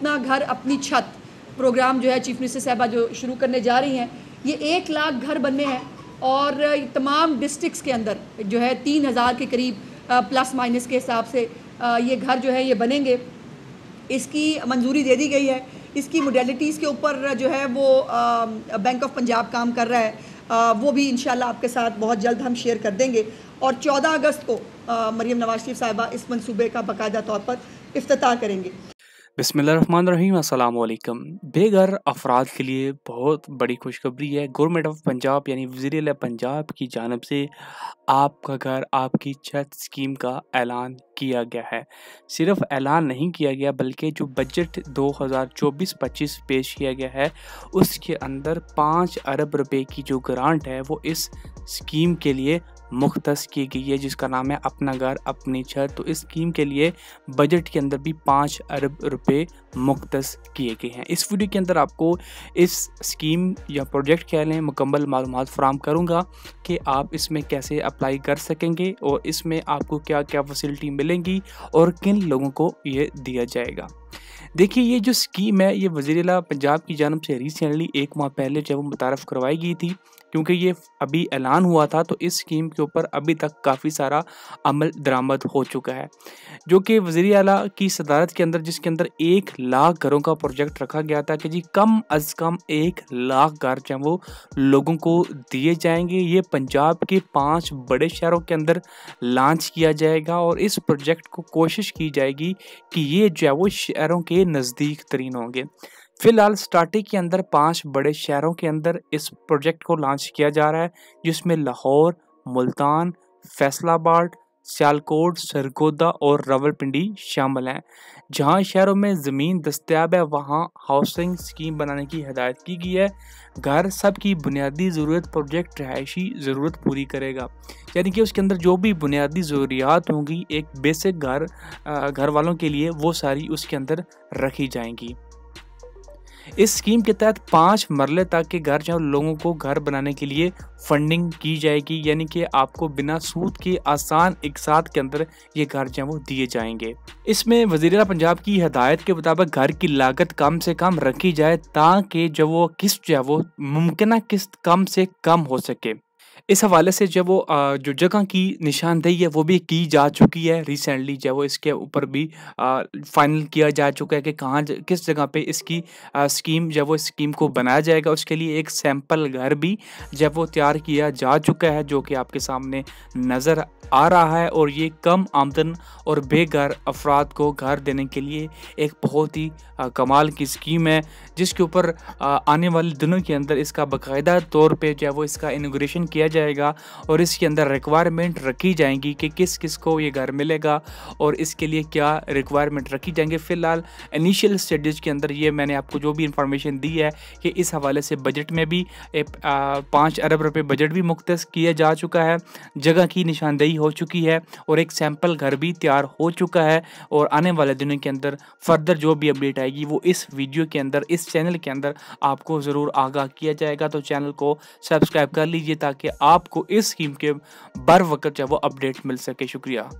अपना घर अपनी छत प्रोग्राम जो है चीफ मिनिस्टर साहबा जो शुरू करने जा रही हैं ये एक लाख घर बनने हैं और तमाम डिस्ट्रिक्स के अंदर जो है तीन हज़ार के करीब प्लस माइनस के हिसाब से ये घर जो है ये बनेंगे इसकी मंजूरी दे दी गई है इसकी मोडलिटीज़ के ऊपर जो है वो बैंक ऑफ पंजाब काम कर रहा है वो भी इन आपके साथ बहुत जल्द हम शेयर कर देंगे और 14 अगस्त को मरीम नवाज शरीफ साहिबा इस मनसूबे का बाकायदा तौर पर अफ्ताह करेंगे बसमीम अल्लाम बेघर अफराद के लिए बहुत बड़ी खुशखबरी है गवर्नमेंट ऑफ पंजाब यानी वजीर पंजाब की जानब से आपका घर आपकी छत स्कीम का ऐलान किया गया है सिर्फ ऐलान नहीं किया गया बल्कि जो बजट 2024-25 पेश किया गया है उसके अंदर पाँच अरब रुपए की जो ग्रांट है वो इस स्कीम के लिए मुख्त की गई है जिसका नाम है अपना घर अपनी छत तो इस स्कीम के लिए बजट के अंदर भी पाँच अरब रुपए मुख्त किए गए हैं इस वीडियो के अंदर आपको इस स्कीम या प्रोजेक्ट कह लें मुकम्मल मालूम फ्राहम करूँगा कि आप इसमें कैसे अप्लाई कर सकेंगे और इसमें आपको क्या क्या फैसिलिटी मिलेंगी और किन लोगों को ये दिया जाएगा देखिए ये जो स्कीम है ये वजीर पंजाब की जानब से रिसेंटली एक माह पहले जब मुतारफ़ करवाई गई थी क्योंकि ये अभी ऐलान हुआ था तो इस स्कीम के ऊपर अभी तक काफ़ी सारा अमल दरामद हो चुका है जो कि वजीर अला की सदारत के अंदर जिसके अंदर एक लाख घरों का प्रोजेक्ट रखा गया था कि जी कम अज़ कम एक लाख घर जो वो लोगों को दिए जाएंगे ये पंजाब के पाँच बड़े शहरों के अंदर लॉन्च किया जाएगा और इस प्रोजेक्ट को कोशिश की जाएगी कि ये जो है वो शहरों के नज़दीक तरीन होंगे फिलहाल स्टार्टिंग के अंदर पांच बड़े शहरों के अंदर इस प्रोजेक्ट को लॉन्च किया जा रहा है जिसमें लाहौर मुल्तान फैसलाबाद सियालकोट सरगोदा और रावलपिंडी शामिल हैं जहां शहरों में ज़मीन दस्तियाब है वहां हाउसिंग स्कीम बनाने की हदायत की गई है घर सब की बुनियादी ज़रूरत प्रोजेक्ट रहायशी ज़रूरत पूरी करेगा यानी कि उसके अंदर जो भी बुनियादी ज़रूरियात होंगी एक बेसिक घर घर वालों के लिए वो सारी उसके अंदर रखी जाएंगी इस स्कीम के तहत पाँच मरले तक के घर जो लोगों को घर बनाने के लिए फंडिंग की जाएगी यानी कि आपको बिना सूद के आसान एक साथ के अंदर ये घर जो वो दिए जाएंगे इसमें वजी पंजाब की हदायत के मुताबिक घर की लागत कम से कम रखी जाए ताकि जो वो किस्त जो है वो मुमकिन किस्त कम से कम हो सके इस हवाले से जब वो जो जगह की निशानदेही है वो भी की जा चुकी है रिसेंटली जब वो इसके ऊपर भी फाइनल किया जा चुका है कि कहाँ किस जगह पे इसकी स्कीम जब वो स्कीम को बनाया जाएगा उसके लिए एक सैम्पल घर भी जब वो तैयार किया जा चुका है जो कि आपके सामने नज़र आ रहा है और ये कम आमदन और बेघर अफराद को घर देने के लिए एक बहुत ही कमाल की स्कीम है जिसके ऊपर आने वाले दिनों के अंदर इसका बाकायदा तौर पर जो है वो इसका इनोग्रेशन किया जाएगा और इसके अंदर रिक्वायरमेंट रखी जाएंगी कि किस किस को ये घर मिलेगा और इसके लिए क्या रिक्वायरमेंट रखी जाएंगे फ़िलहाल इनिशियल स्टडीज के अंदर ये मैंने आपको जो भी इंफॉर्मेशन दी है कि इस हवाले से बजट में भी पाँच अरब रुपये बजट भी मुख्त किया जा चुका है जगह की निशानदेही हो चुकी है और एक सैम्पल घर भी तैयार हो चुका है और आने वाले दिनों के अंदर फर्दर जो भी अपडेट आएगी वो इस वीडियो के अंदर इस चैनल के अंदर आपको ज़रूर आगाह किया जाएगा तो चैनल को सब्सक्राइब कर लीजिए ताकि आपको इस स्कीम के बर वक्त जो है वो अपडेट मिल सके शुक्रिया